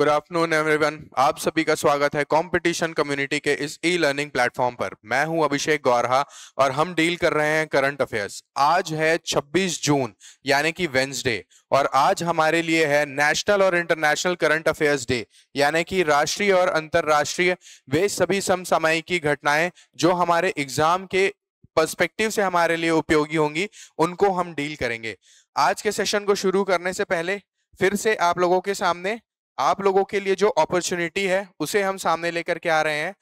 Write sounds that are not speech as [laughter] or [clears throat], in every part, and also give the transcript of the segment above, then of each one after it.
good afternoon everyone आप सभी का स्वागत है कंपटीशन कम्युनिटी के इस ई लर्निंग प्लेटफॉर्म पर मैं हूं अभिषेक गौरहा और हम डील कर रहे हैं करंट अफेयर्स आज है 26 जून यानी कि वेंसडे और आज हमारे लिए है नेशनल और इंटरनेशनल करंट अफेयर्स डे यानी कि राष्ट्रीय और अंतर्राष्ट्रीय वे सभी की घटनाएं जो हमारे एग्जाम के पर्सपेक्टिव से हमारे लिए उपयोगी होंगी उनको हम डील करेंगे आज के सेशन को शुरू करने से पहले फिर से आप लोगों के सामने आप लोगों के लिए जो अपॉर्चुनिटी है उसे हम सामने लेकर के आ रहे हैं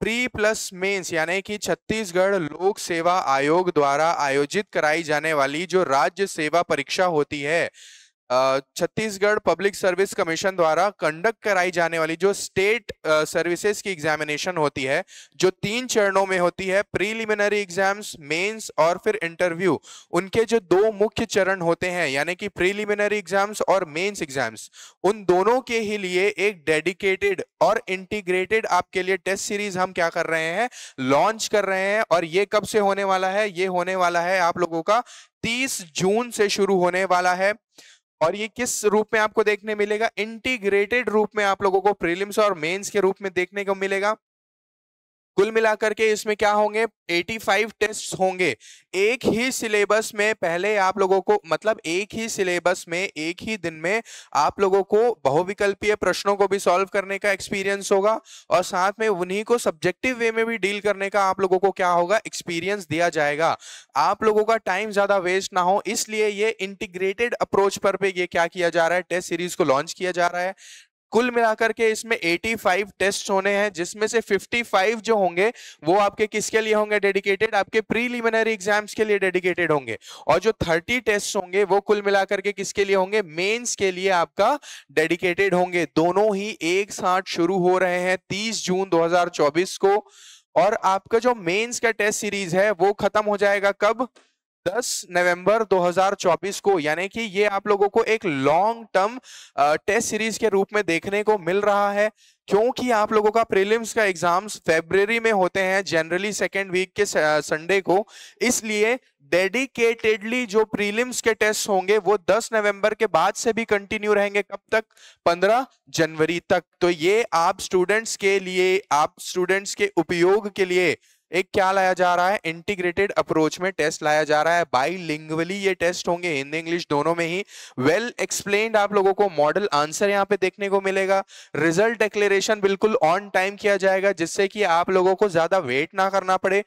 प्री प्लस मेंस यानी कि छत्तीसगढ़ लोक सेवा आयोग द्वारा आयोजित कराई जाने वाली जो राज्य सेवा परीक्षा होती है छत्तीसगढ़ पब्लिक सर्विस कमीशन द्वारा कंडक्ट कराई जाने वाली जो स्टेट सर्विसेज की एग्जामिनेशन होती है जो तीन चरणों में होती है प्रीलिमिनरी एग्जाम्स मेंस और फिर इंटरव्यू उनके जो दो मुख्य चरण होते हैं यानी कि प्रीलिमिनरी एग्जाम्स और मेंस एग्जाम्स उन दोनों के ही लिए एक डेडिकेटेड और इंटीग्रेटेड आपके लिए टेस्ट सीरीज हम क्या कर रहे हैं लॉन्च कर रहे हैं और ये कब से होने वाला है ये होने वाला है आप लोगों का तीस जून से शुरू होने वाला है और ये किस रूप में आपको देखने मिलेगा इंटीग्रेटेड रूप में आप लोगों को प्रीलिम्स और मेंस के रूप में देखने को मिलेगा कुल मिलाकर के इसमें क्या होंगे 85 टेस्ट होंगे एक ही सिलेबस में पहले आप लोगों को मतलब एक ही सिलेबस में एक ही दिन में आप लोगों को बहुविकल्पीय प्रश्नों को भी सॉल्व करने का एक्सपीरियंस होगा और साथ में उन्हीं को सब्जेक्टिव वे में भी डील करने का आप लोगों को क्या होगा एक्सपीरियंस दिया जाएगा आप लोगों का टाइम ज्यादा वेस्ट ना हो इसलिए ये इंटीग्रेटेड अप्रोच पर भी ये क्या किया जा रहा है टेस्ट सीरीज को लॉन्च किया जा रहा है कुल मिलाकर के इसमें 85 टेस्ट होने हैं जिसमें से 55 जो होंगे वो आपके किसके लिए होंगे डेडिकेटेड आपके प्रीलिमिनरी एग्जाम्स के लिए डेडिकेटेड होंगे और जो 30 टेस्ट होंगे वो कुल मिलाकर के किसके लिए होंगे मेंस के लिए आपका डेडिकेटेड होंगे दोनों ही एक साथ शुरू हो रहे हैं तीस जून दो को और आपका जो मेन्स का टेस्ट सीरीज है वो खत्म हो जाएगा कब 10 नवंबर 2024 को यानी कि ये आप लोगों को एक लॉन्ग टर्म टेस्ट सीरीज के रूप में देखने को मिल रहा है क्योंकि आप लोगों का प्रीलिम्स का एग्जाम्स फेब्रवरी में होते हैं जनरली सेकेंड वीक के संडे को इसलिए डेडिकेटेडली जो प्रीलिम्स के टेस्ट होंगे वो 10 नवंबर के बाद से भी कंटिन्यू रहेंगे कब तक 15 जनवरी तक तो ये आप स्टूडेंट्स के लिए आप स्टूडेंट्स के उपयोग के लिए एक क्या लाया जा रहा है इंटीग्रेटेड अप्रोच में टेस्ट लाया जा रहा है बाईलिंगुअली ये टेस्ट होंगे हिंदी इंग्लिश दोनों में ही वेल well एक्सप्लेन आप लोगों को मॉडल आंसर यहाँ पे देखने को मिलेगा रिजल्ट डिक्लेरेशन बिल्कुल ऑन टाइम किया जाएगा जिससे कि आप लोगों को ज्यादा वेट ना करना पड़े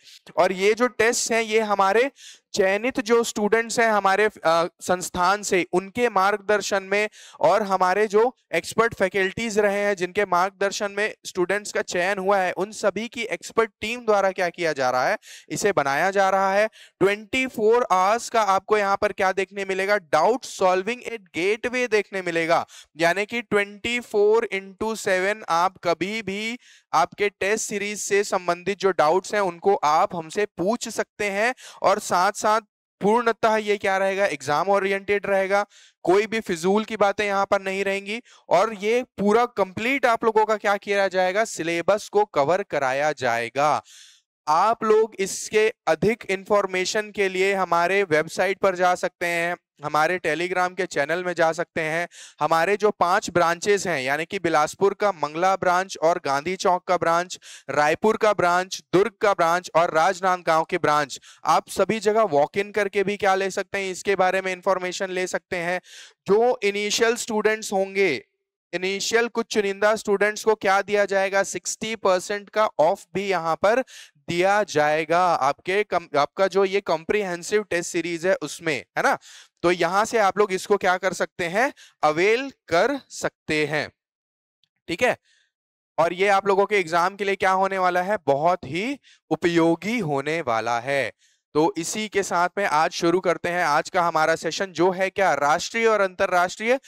और ये जो टेस्ट हैं ये हमारे चयनित जो स्टूडेंट्स हैं हमारे संस्थान से उनके मार्गदर्शन में और हमारे जो एक्सपर्ट फैकल्टीज रहे हैं जिनके मार्गदर्शन में स्टूडेंट्स का चयन हुआ है उन सभी की एक्सपर्ट टीम द्वारा क्या किया जा रहा है इसे बनाया जा रहा है 24 फोर आवर्स का आपको यहाँ पर क्या देखने मिलेगा डाउट सॉल्विंग एट गेटवे देखने मिलेगा यानी कि 24 फोर इंटू सेवन आप कभी भी आपके टेस्ट सीरीज से संबंधित जो डाउट्स हैं उनको आप हमसे पूछ सकते हैं और साथ साथ पूर्णतः ये क्या रहेगा एग्जाम ओरिएंटेड रहेगा कोई भी फिजूल की बातें यहाँ पर नहीं रहेंगी और ये पूरा कंप्लीट आप लोगों का क्या किया जाएगा सिलेबस को कवर कराया जाएगा आप लोग इसके अधिक इंफॉर्मेशन के लिए हमारे वेबसाइट पर जा सकते हैं हमारे टेलीग्राम के चैनल में जा सकते हैं हमारे जो पांच ब्रांचेस हैं यानी कि बिलासपुर का मंगला ब्रांच और गांधी चौक का ब्रांच रायपुर का ब्रांच दुर्ग का ब्रांच और राजनांदगांव के ब्रांच आप सभी जगह वॉक इन करके भी क्या ले सकते हैं इसके बारे में इंफॉर्मेशन ले सकते हैं जो इनिशियल स्टूडेंट्स होंगे इनिशियल कुछ चुनिंदा स्टूडेंट्स को क्या दिया जाएगा 60 परसेंट का ऑफ भी यहाँ पर दिया जाएगा आपके कम, आपका जो ये कॉम्प्रिहेंसिव टेस्ट सीरीज है उसमें है ना तो यहां से आप लोग इसको क्या कर सकते हैं अवेल कर सकते हैं ठीक है और ये आप लोगों के एग्जाम के लिए क्या होने वाला है बहुत ही उपयोगी होने वाला है तो इसी के साथ में आज शुरू करते हैं आज का हमारा सेशन जो है क्या राष्ट्रीय और अंतरराष्ट्रीय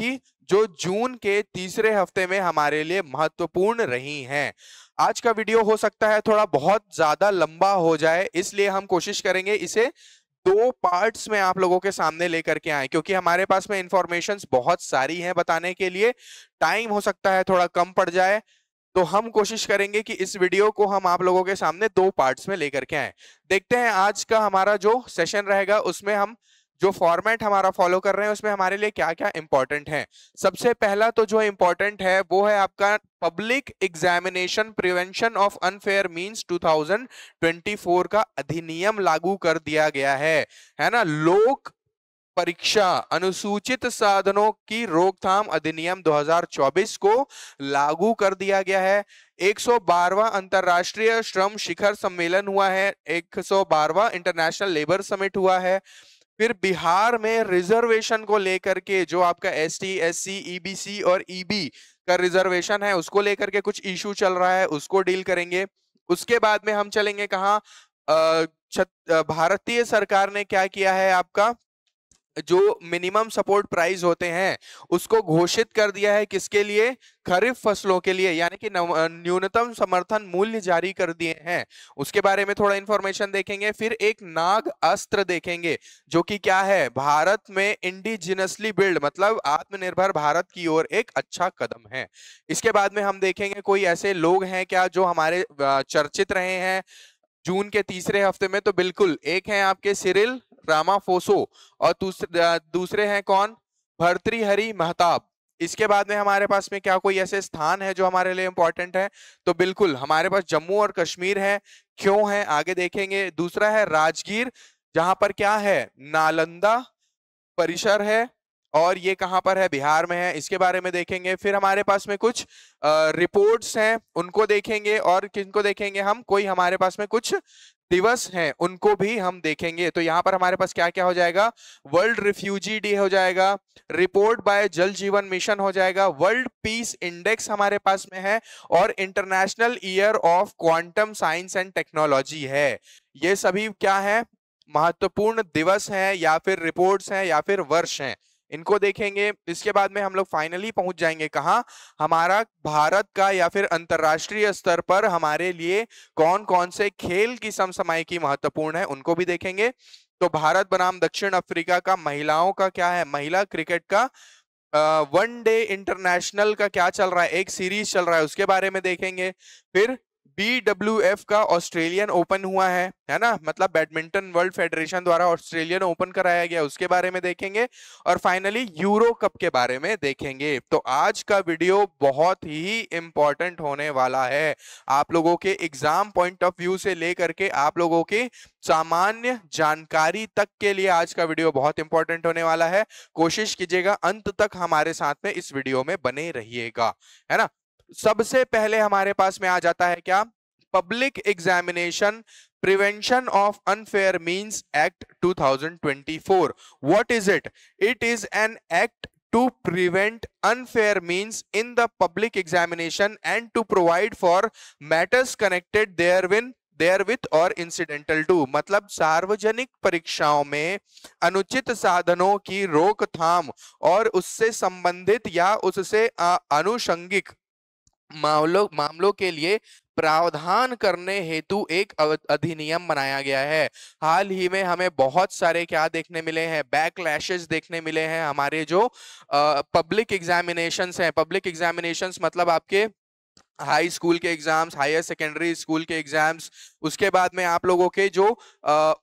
की जो जून के तीसरे हफ्ते में हमारे लिए महत्वपूर्ण रही हैं आज का वीडियो हो सकता है थोड़ा बहुत ज्यादा लंबा हो जाए इसलिए हम कोशिश करेंगे इसे दो पार्ट्स में आप लोगों के सामने लेकर के आए क्योंकि हमारे पास में इंफॉर्मेशन बहुत सारी हैं बताने के लिए टाइम हो सकता है थोड़ा कम पड़ जाए तो हम कोशिश करेंगे कि इस वीडियो को हम आप लोगों के सामने दो पार्ट्स में लेकर के आए देखते हैं आज का हमारा जो सेशन रहेगा उसमें हम जो फॉर्मेट हमारा फॉलो कर रहे हैं उसमें हमारे लिए क्या क्या इंपॉर्टेंट है सबसे पहला तो जो इंपॉर्टेंट है वो है आपका public examination prevention of unfair means 2024 का अधिनियम लागू कर दिया गया है है ना लोक परीक्षा अनुसूचित साधनों की रोकथाम अधिनियम 2024 को लागू कर दिया गया है 112वां अंतरराष्ट्रीय श्रम शिखर सम्मेलन हुआ है 112वां इंटरनेशनल लेबर समिट हुआ है फिर बिहार में रिजर्वेशन को लेकर के जो आपका S T S C EBC और ईबी e का रिजर्वेशन है उसको लेकर के कुछ इशू चल रहा है उसको डील करेंगे उसके बाद में हम चलेंगे कहा भारतीय सरकार ने क्या किया है आपका जो मिनिमम सपोर्ट प्राइस होते हैं उसको घोषित कर दिया है किसके लिए खरीफ फसलों के लिए यानी कि न्यूनतम समर्थन मूल्य जारी कर दिए हैं उसके बारे में थोड़ा इंफॉर्मेशन देखेंगे फिर एक नाग अस्त्र देखेंगे जो कि क्या है भारत में इंडिजिनसली बिल्ड मतलब आत्मनिर्भर भारत की ओर एक अच्छा कदम है इसके बाद में हम देखेंगे कोई ऐसे लोग हैं क्या जो हमारे चर्चित रहे हैं जून के तीसरे हफ्ते में तो बिल्कुल एक है आपके सिरिल रामाफोसो और दूसरे दूसरे हैं कौन भर्तृहरि महताब इसके बाद में हमारे पास में क्या कोई ऐसे स्थान है जो हमारे लिए इंपॉर्टेंट है तो बिल्कुल हमारे पास जम्मू और कश्मीर है क्यों है आगे देखेंगे दूसरा है राजगीर जहां पर क्या है नालंदा परिसर है और ये कहाँ पर है बिहार में है इसके बारे में देखेंगे फिर हमारे पास में कुछ रिपोर्ट्स हैं उनको देखेंगे और किनको देखेंगे हम कोई हमारे पास में कुछ दिवस हैं उनको भी हम देखेंगे तो यहाँ पर हमारे पास क्या क्या हो जाएगा वर्ल्ड रिफ्यूजी डे हो जाएगा रिपोर्ट बाय जल जीवन मिशन हो जाएगा वर्ल्ड पीस इंडेक्स हमारे पास में है और international year of quantum science and technology है ये सभी क्या है महत्वपूर्ण दिवस हैं या फिर रिपोर्ट्स हैं या फिर वर्ष हैं इनको देखेंगे इसके बाद में हम लोग फाइनली पहुंच जाएंगे कहा हमारा भारत का या फिर अंतरराष्ट्रीय स्तर पर हमारे लिए कौन कौन से खेल की समसमाई की महत्वपूर्ण है उनको भी देखेंगे तो भारत बनाम दक्षिण अफ्रीका का महिलाओं का क्या है महिला क्रिकेट का वन डे इंटरनेशनल का क्या चल रहा है एक सीरीज चल रहा है उसके बारे में देखेंगे फिर बी डब्ल्यू एफ का ऑस्ट्रेलियन ओपन हुआ है है ना मतलब बैडमिंटन वर्ल्ड फेडरेशन द्वारा ऑस्ट्रेलियन ओपन कराया गया उसके बारे में देखेंगे और फाइनली यूरो कप के बारे में देखेंगे तो आज का वीडियो बहुत ही इंपॉर्टेंट होने वाला है आप लोगों के एग्जाम पॉइंट ऑफ व्यू से लेकर के आप लोगों के सामान्य जानकारी तक के लिए आज का वीडियो बहुत इंपॉर्टेंट होने वाला है कोशिश कीजिएगा अंत तक हमारे साथ में इस वीडियो में बने रहिएगा है ना सबसे पहले हमारे पास में आ जाता है क्या public examination prevention of unfair means act two thousand twenty four what is it it is an act to prevent unfair means in the public examination and to provide for matters connected therewith There with or incidental to मतलब सार्वजनिक परीक्षाओं में अनुचित साधनों की रोकथाम और उससे संबंधित या उससे अनुषंगिक मामलों मामलों के लिए प्रावधान करने हेतु एक अधिनियम बनाया गया है हाल ही में हमें बहुत सारे क्या देखने मिले हैं बैकलैशेस देखने मिले हैं हमारे जो पब्लिक एग्जामिनेशंस हैं पब्लिक एग्जामिनेशंस मतलब आपके हाई स्कूल के एग्जाम्स हायर सेकेंडरी स्कूल के एग्जाम्स उसके बाद में आप लोगों के जो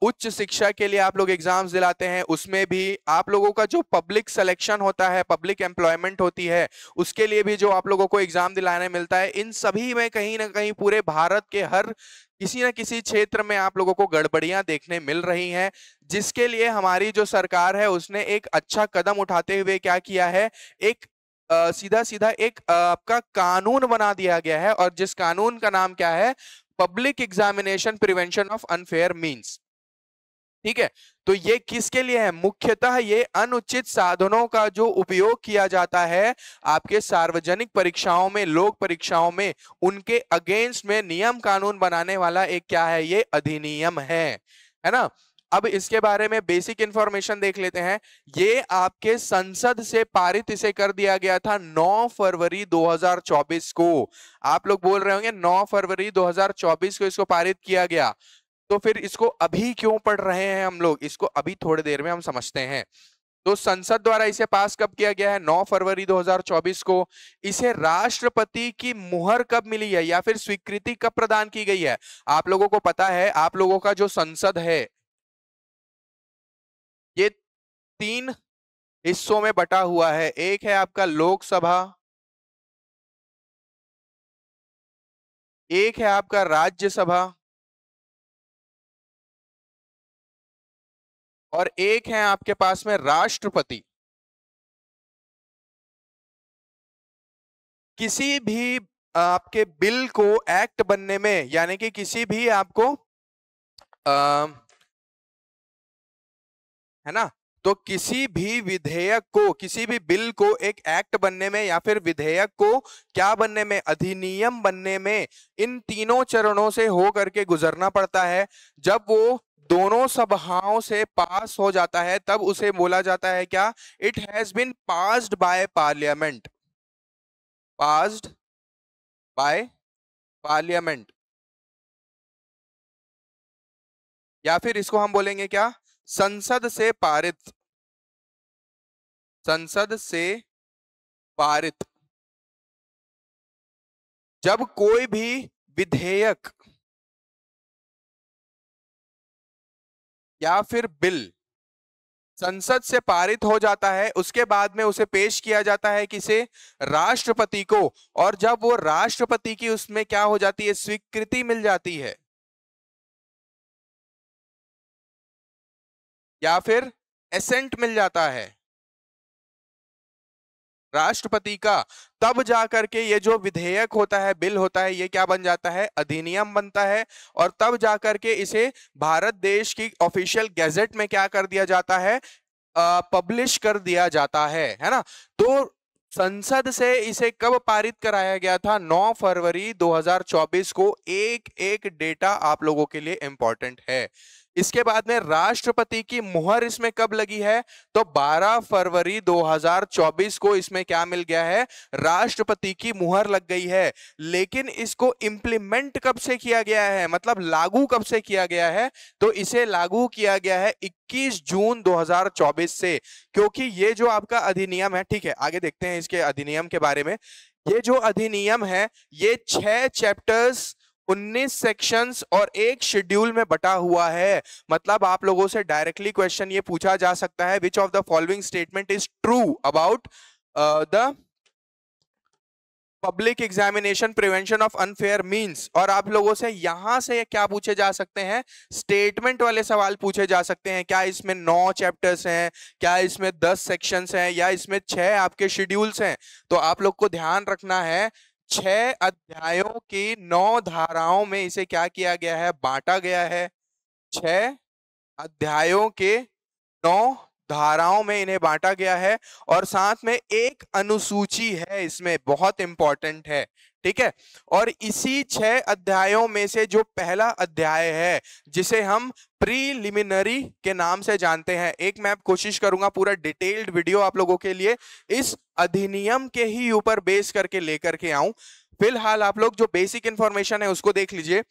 उच्च शिक्षा के लिए आप लोग एग्जाम्स दिलाते हैं उसमें भी आप लोगों का जो पब्लिक सिलेक्शन होता है पब्लिक एम्प्लॉयमेंट होती है उसके लिए भी जो आप लोगों को एग्जाम दिलाने मिलता है इन सभी में कहीं ना कहीं पूरे भारत के हर किसी न किसी क्षेत्र में आप लोगों को गड़बड़ियां देखने मिल रही हैं जिसके लिए हमारी जो सरकार है उसने एक अच्छा कदम उठाते हुए क्या किया है एक सीधा सीधा एक आपका कानून बना दिया गया है और जिस कानून का नाम क्या है public examination prevention of unfair means ठीक है तो ये किसके लिए है मुख्यतः ये अनुचित साधनों का जो उपयोग किया जाता है आपके सार्वजनिक परीक्षाओं में लोक परीक्षाओं में उनके अगेंस्ट में नियम कानून बनाने वाला एक क्या है ये अधिनियम है है ना अब इसके बारे में बेसिक इंफॉर्मेशन देख लेते हैं ये आपके संसद से पारित इसे कर दिया गया था 9 फरवरी 2024 को आप लोग बोल रहे होंगे 9 फरवरी 2024 को इसको पारित किया गया तो फिर इसको अभी क्यों पढ़ रहे हैं हम लोग इसको अभी थोड़ी देर में हम समझते हैं तो संसद द्वारा इसे पास कब किया गया है 9 फरवरी 2024 को इसे राष्ट्रपति की मुहर कब मिली है या फिर स्वीकृति कब प्रदान की गई है आप लोगों को पता है आप लोगों का जो संसद है ये तीन हिस्सों में बटा हुआ है एक है आपका लोकसभा एक है आपका राज्यसभा और एक है आपके पास में राष्ट्रपति किसी भी आपके बिल को एक्ट बनने में यानी कि किसी भी आपको आ, है ना तो किसी भी विधेयक को किसी भी बिल को एक एक्ट बनने में या फिर विधेयक को क्या बनने में अधिनियम बनने में इन तीनों चरणों से हो करके गुजरना पड़ता है जब वो दोनों सभाओं से पास हो जाता है तब उसे बोला जाता है क्या it has been passed by parliament passed by parliament या फिर इसको हम बोलेंगे क्या संसद से पारित संसद से पारित जब कोई भी विधेयक या फिर बिल संसद से पारित हो जाता है उसके बाद में उसे पेश किया जाता है किसे राष्ट्रपति को और जब वो राष्ट्रपति की उसमें क्या हो जाती है स्वीकृति मिल जाती है या फिर एसेंट मिल जाता है राष्ट्रपति का तब जा करके ये जो विधेयक होता है बिल होता है ये क्या बन जाता है अधिनियम बनता है और तब जा करके इसे भारत देश की ऑफिशियल गैजेट में क्या कर दिया जाता है पब्लिश कर दिया जाता है है ना तो संसद से इसे कब पारित कराया गया था 9 फरवरी 2024 को एक एक डेटा आप लोगों के लिए इंपॉर्टेंट है इसके बाद में राष्ट्रपति की मुहर इसमें कब लगी है तो 12 फरवरी 2024 को इसमें क्या मिल गया है राष्ट्रपति की मुहर लग गई है लेकिन इसको इंप्लीमेंट कब से किया गया है मतलब लागू कब से किया गया है तो इसे लागू किया गया है 21 जून 2024 से क्योंकि ये जो आपका अधिनियम है ठीक है आगे देखते हैं इसके अधिनियम के बारे में ये जो अधिनियम है ये छह चैप्टर्स 19 सेक्शंस और एक शेड्यूल में बटा हुआ है मतलब आप लोगों से डायरेक्टली क्वेश्चन ये पूछा जा सकता है which of the following statement is true about the public examination prevention of unfair means और आप लोगों से यहां से क्या पूछे जा सकते हैं स्टेटमेंट वाले सवाल पूछे जा सकते हैं क्या इसमें नौ चैप्टर्स हैं क्या इसमें दस सेक्शंस हैं या इसमें छह आपके शेड्यूल्स हैं तो आप लोग को ध्यान रखना है छह अध्यायों की नौ धाराओं में इसे क्या किया गया है बांटा गया है छह अध्यायों के नौ धाराओं में इन्हें बांटा गया है और साथ में एक अनुसूची है इसमें बहुत इंपॉर्टेंट है ठीक है और इसी छह अध्यायों में से जो पहला अध्याय है जिसे हम प्रीलिमिनरी के नाम से जानते हैं एक मैं कोशिश करूंगा पूरा डिटेल्ड वीडियो आप लोगों के लिए इस अधिनियम के ही ऊपर बेस करके लेकर के आऊं फिलहाल आप लोग जो बेसिक इन्फॉर्मेशन है उसको देख लीजिए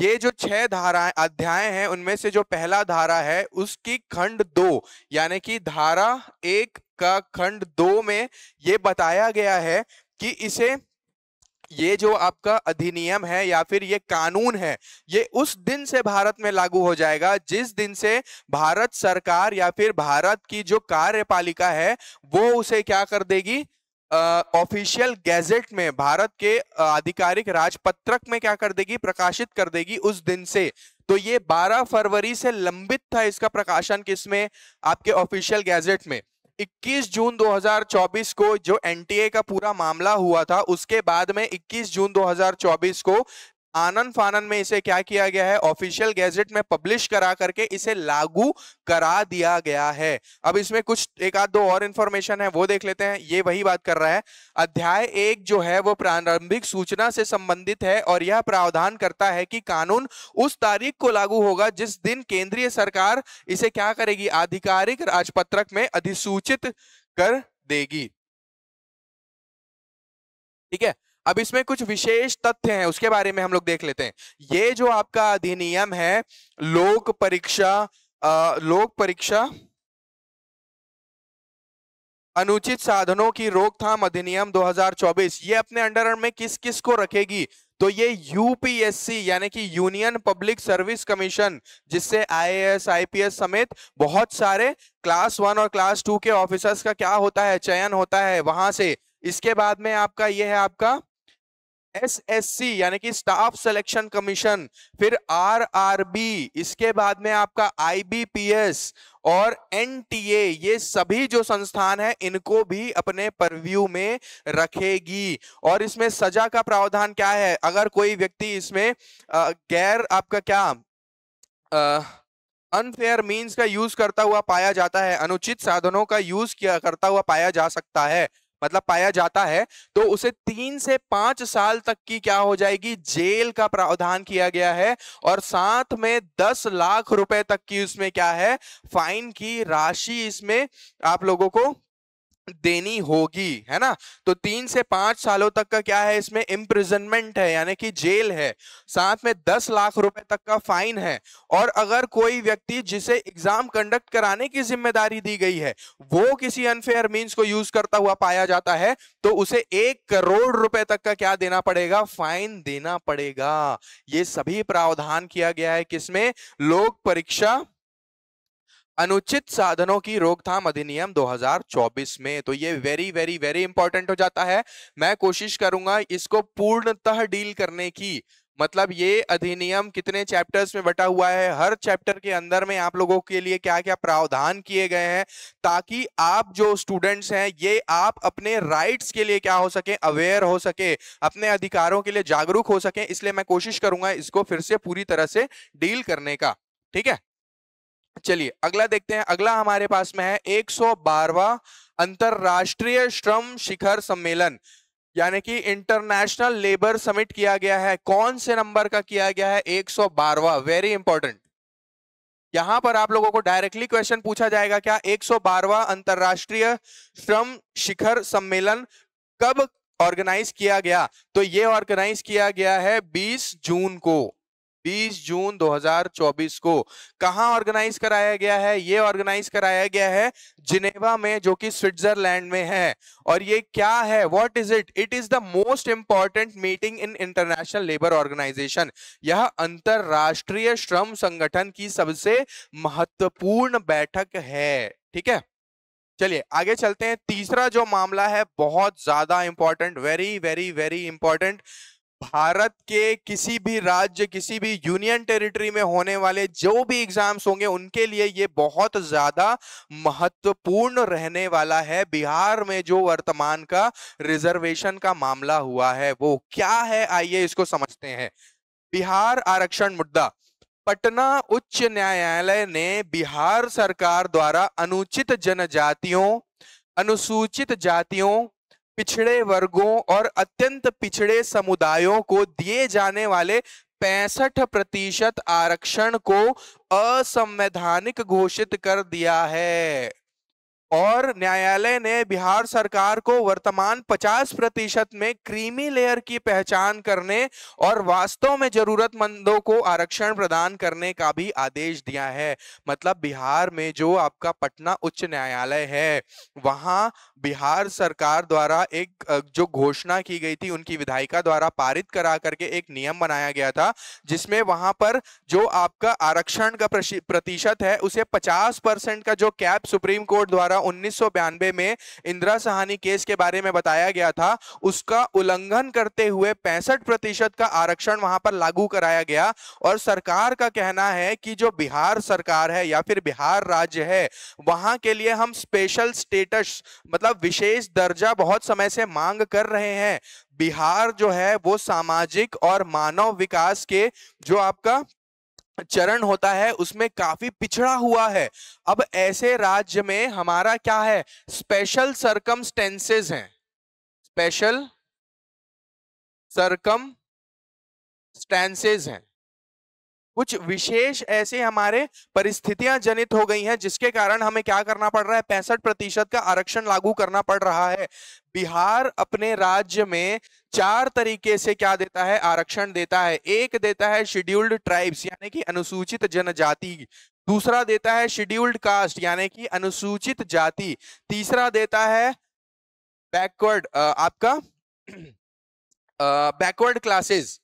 ये जो छह धारा अध्याय हैं उनमें से जो पहला धारा है उसकी खंड दो यानी कि धारा एक का खंड दो में ये बताया गया है कि इसे ये जो आपका अधिनियम है या फिर ये कानून है ये उस दिन से भारत में लागू हो जाएगा जिस दिन से भारत सरकार या फिर भारत की जो कार्यपालिका है वो उसे क्या कर देगी ऑफिशियल uh, गैजेट में भारत के आधिकारिक राजपत्रक में क्या कर देगी प्रकाशित कर देगी उस दिन से तो ये 12 फरवरी से लंबित था इसका प्रकाशन किसमें आपके ऑफिशियल गैजेट में 21 जून 2024 को जो एनटीए का पूरा मामला हुआ था उसके बाद में 21 जून 2024 को आनन फानन में इसे क्या किया गया है ऑफिशियल गैजेट में पब्लिश करा करके इसे लागू करा दिया गया है अब इसमें कुछ एक आध दो और इन्फॉर्मेशन है वो देख लेते हैं ये वही बात कर रहा है अध्याय एक जो है वो प्रारंभिक सूचना से संबंधित है और यह प्रावधान करता है कि कानून उस तारीख को लागू होगा जिस दिन केंद्रीय सरकार इसे क्या करेगी आधिकारिक राजपत्रक में अधिसूचित कर देगी ठीक है अब इसमें कुछ विशेष तथ्य हैं उसके बारे में हम लोग देख लेते हैं ये जो आपका अधिनियम है लोक परीक्षा लोक परीक्षा अनुचित साधनों की रोकथाम अधिनियम 2024 ये अपने अंडर में किस किस को रखेगी तो ये यूपीएससी यानी कि यूनियन पब्लिक सर्विस कमीशन जिससे आईएएस आईपीएस समेत बहुत सारे क्लास वन और क्लास टू के ऑफिसर्स का क्या होता है चयन होता है वहां से इसके बाद में आपका ये है आपका एसएससी यानी कि स्टाफ सिलेक्शन कमीशन फिर आरआरबी इसके बाद में आपका आईबीपीएस और एनटीए ये सभी जो संस्थान है इनको भी अपने परव्यू में रखेगी और इसमें सजा का प्रावधान क्या है अगर कोई व्यक्ति इसमें गैर आपका क्या आ, अनफेयर मीन का यूज करता हुआ पाया जाता है अनुचित साधनों का यूज किया करता हुआ पाया जा सकता है मतलब पाया जाता है तो उसे तीन से पांच साल तक की क्या हो जाएगी जेल का प्रावधान किया गया है और साथ में दस लाख रुपए तक की उसमें क्या है फाइन की राशि इसमें आप लोगों को देनी होगी है ना तो तीन से पांच सालों तक का क्या है इसमें इम्प्रिजनमेंट है यानी कि जेल है साथ में दस लाख रुपए तक का फाइन है और अगर कोई व्यक्ति जिसे एग्जाम कंडक्ट कराने की जिम्मेदारी दी गई है वो किसी अनफेयर मीन्स को यूज करता हुआ पाया जाता है तो उसे एक करोड़ रुपए तक का क्या देना पड़ेगा फाइन देना पड़ेगा ये सभी प्रावधान किया गया है किसमें लोक परीक्षा अनुचित साधनों की रोकथाम अधिनियम 2024 में तो ये वेरी वेरी वेरी इंपॉर्टेंट हो जाता है मैं कोशिश करूंगा इसको पूर्णतः डील करने की मतलब ये अधिनियम कितने चैप्टर्स में बटा हुआ है हर चैप्टर के अंदर में आप लोगों के लिए क्या क्या प्रावधान किए गए हैं ताकि आप जो स्टूडेंट्स हैं ये आप अपने राइट्स के लिए क्या हो सके अवेयर हो सके अपने अधिकारों के लिए जागरूक हो सके इसलिए मैं कोशिश करूंगा इसको फिर से पूरी तरह से डील करने का ठीक है चलिए अगला देखते हैं अगला हमारे पास में है एक सौ बारवा अंतरराष्ट्रीय श्रम शिखर सम्मेलन यानी कि इंटरनेशनल लेबर समिट किया गया है कौन से नंबर का किया गया है एक सौ बारवा वेरी इंपॉर्टेंट यहां पर आप लोगों को डायरेक्टली क्वेश्चन पूछा जाएगा क्या एक सौ बारवा अंतरराष्ट्रीय श्रम शिखर सम्मेलन कब ऑर्गेनाइज किया गया तो ये ऑर्गेनाइज किया गया है 20 जून को 20 जून 2024 को कहा ऑर्गेनाइज कराया गया है ये ऑर्गेनाइज कराया गया है जिनेवा में जो कि स्विट्जरलैंड में है और ये क्या है what is it it is the most important meeting in international labour organisation यह अंतरराष्ट्रीय श्रम संगठन की सबसे महत्वपूर्ण बैठक है ठीक है चलिए आगे चलते हैं तीसरा जो मामला है बहुत ज्यादा important very very very important Bharat के किसी भी राज्य किसी भी यूनियन टेरिटरी में होने वाले जो भी एग्जाम्स होंगे उनके लिए ये बहुत ज्यादा महत्वपूर्ण रहने वाला है बिहार में जो वर्तमान का रिजर्वेशन का मामला हुआ है वो क्या है आइए इसको समझते हैं बिहार आरक्षण मुद्दा पटना उच्च न्यायालय ने बिहार सरकार द्वारा अनुचित जनजातियों अनुसूचित जातियों पिछड़े वर्गों और अत्यंत पिछड़े समुदायों को दिए जाने वाले पैंसठ प्रतिशत आरक्षण को असंवैधानिक घोषित कर दिया है और न्यायालय ने बिहार सरकार को वर्तमान 50 प्रतिशत में क्रीमी लेयर की पहचान करने और वास्तव में जरूरतमंदों को आरक्षण प्रदान करने का भी आदेश दिया है मतलब बिहार में जो आपका पटना उच्च न्यायालय है वहां बिहार सरकार द्वारा एक जो घोषणा की गई थी उनकी विधायिका द्वारा पारित करा करके एक नियम बनाया गया था जिसमें वहां पर जो आपका आरक्षण का प्रतिशत है उसे पचास परसेंट का जो कैप सुप्रीम कोर्ट द्वारा था उन्नीस में इंदिरा सहानी केस के बारे में बताया गया था उसका उल्लंघन करते हुए पैंसठ प्रतिशत का आरक्षण वहां पर लागू कराया गया और सरकार का कहना है कि जो बिहार सरकार है या फिर बिहार राज्य है वहां के लिए हम स्पेशल स्टेटस मतलब विशेष दर्जा बहुत समय से मांग कर रहे हैं बिहार जो है वो सामाजिक और मानव विकास के जो आपका चरण होता है उसमें काफी पिछड़ा हुआ है अब ऐसे राज्य में हमारा क्या है स्पेशल स्टेंसेज हैं स्पेशल सर्कम स्टैंसेज हैं कुछ विशेष ऐसे हमारे परिस्थितियां जनित हो गई हैं जिसके कारण हमें क्या करना पड़ रहा है पैंसठ प्रतिशत का आरक्षण लागू करना पड़ रहा है बिहार अपने राज्य में चार तरीके से क्या देता है आरक्षण देता है एक देता है शेड्यूल्ड ट्राइब्स यानी कि अनुसूचित जनजाति दूसरा देता है शेड्यूल्ड कास्ट यानी कि अनुसूचित जाति तीसरा देता है बैकवर्ड आपका बैकवर्ड [clears throat] क्लासेस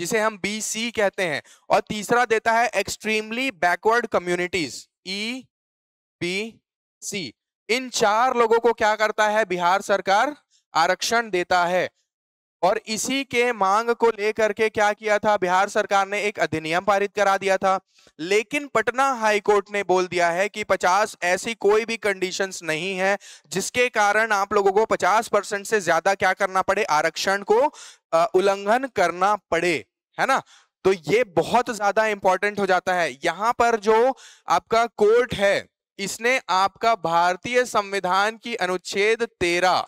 जिसे हम बी सी कहते हैं और तीसरा देता है extremely backward communities E B C इन चार लोगों को क्या करता है बिहार सरकार आरक्षण देता है और इसी के मांग को लेकर के क्या किया था बिहार सरकार ने एक अधिनियम पारित करा दिया था लेकिन पटना हाईकोर्ट ने बोल दिया है कि 50 ऐसी कोई भी कंडीशंस नहीं है जिसके कारण आप लोगों को 50 परसेंट से ज्यादा क्या करना पड़े आरक्षण को उल्लंघन करना पड़े है ना तो ये बहुत ज्यादा इंपॉर्टेंट हो जाता है यहां पर जो आपका कोर्ट है इसने आपका भारतीय संविधान की अनुच्छेद तेरह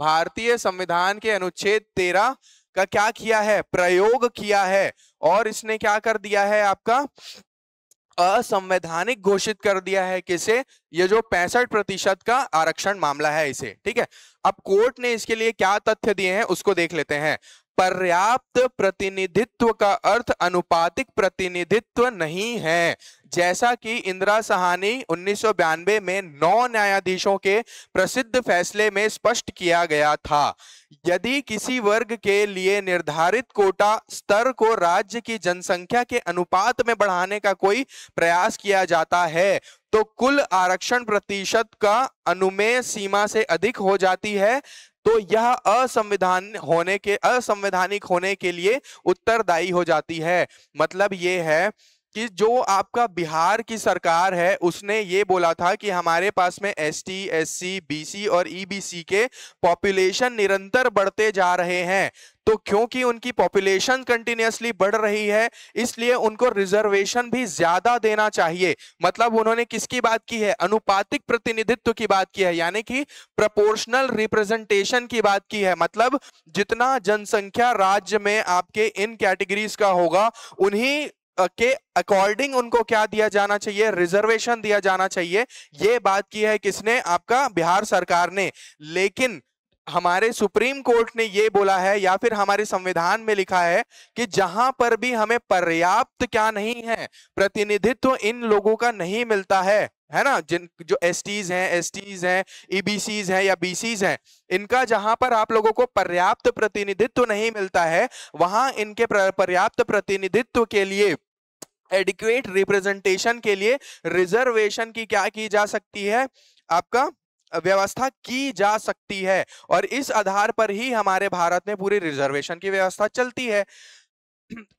भारतीय संविधान के अनुच्छेद तेरह का क्या किया है प्रयोग किया है और इसने क्या कर दिया है आपका असंवैधानिक घोषित कर दिया है किसे ये जो पैंसठ प्रतिशत का आरक्षण मामला है इसे ठीक है अब कोर्ट ने इसके लिए क्या तथ्य दिए हैं उसको देख लेते हैं पर्याप्त प्रतिनिधित्व का अर्थ अनुपातिक प्रतिनिधित्व नहीं है जैसा कि इंदिरा सहानी उन्नीस में नौ न्यायाधीशों के प्रसिद्ध फैसले में स्पष्ट किया गया था यदि किसी वर्ग के लिए निर्धारित कोटा स्तर को राज्य की जनसंख्या के अनुपात में बढ़ाने का कोई प्रयास किया जाता है तो कुल आरक्षण प्रतिशत का अनुमेय सीमा से अधिक हो जाती है तो यह असंविधान होने के असंवैधानिक होने के लिए उत्तरदायी हो जाती है मतलब ये है कि जो आपका बिहार की सरकार है उसने ये बोला था कि हमारे पास में S T S C B C और ई बी सी के पॉपुलेशन निरंतर बढ़ते जा रहे हैं तो क्योंकि उनकी पॉपुलेशन कंटिन्यूसली बढ़ रही है इसलिए उनको रिजर्वेशन भी ज्यादा देना चाहिए मतलब उन्होंने किसकी बात की है अनुपातिक प्रतिनिधित्व की बात की है यानी कि प्रपोर्शनल रिप्रेजेंटेशन की बात की है मतलब जितना जनसंख्या राज्य में आपके इन कैटेगरीज का होगा उन्हीं के अकॉर्डिंग उनको क्या दिया जाना चाहिए रिजर्वेशन दिया जाना चाहिए ये बात की है किसने आपका बिहार सरकार ने लेकिन हमारे सुप्रीम कोर्ट ने ये बोला है या फिर हमारे संविधान में लिखा है कि जहां पर भी हमें पर्याप्त क्या नहीं है प्रतिनिधित्व इन लोगों का नहीं मिलता है है ना जिन जो एस टीज हैं एस टीज हैं ईबीसीज e हैं या बीसीज हैं इनका जहां पर आप लोगों को पर्याप्त प्रतिनिधित्व नहीं मिलता है वहां इनके पर्याप्त प्रतिनिधित्व के लिए एडिक्वेट रिप्रेजेंटेशन के लिए रिजर्वेशन की क्या की जा सकती है आपका व्यवस्था की जा सकती है और इस आधार पर ही हमारे भारत में पूरी रिजर्वेशन की व्यवस्था चलती है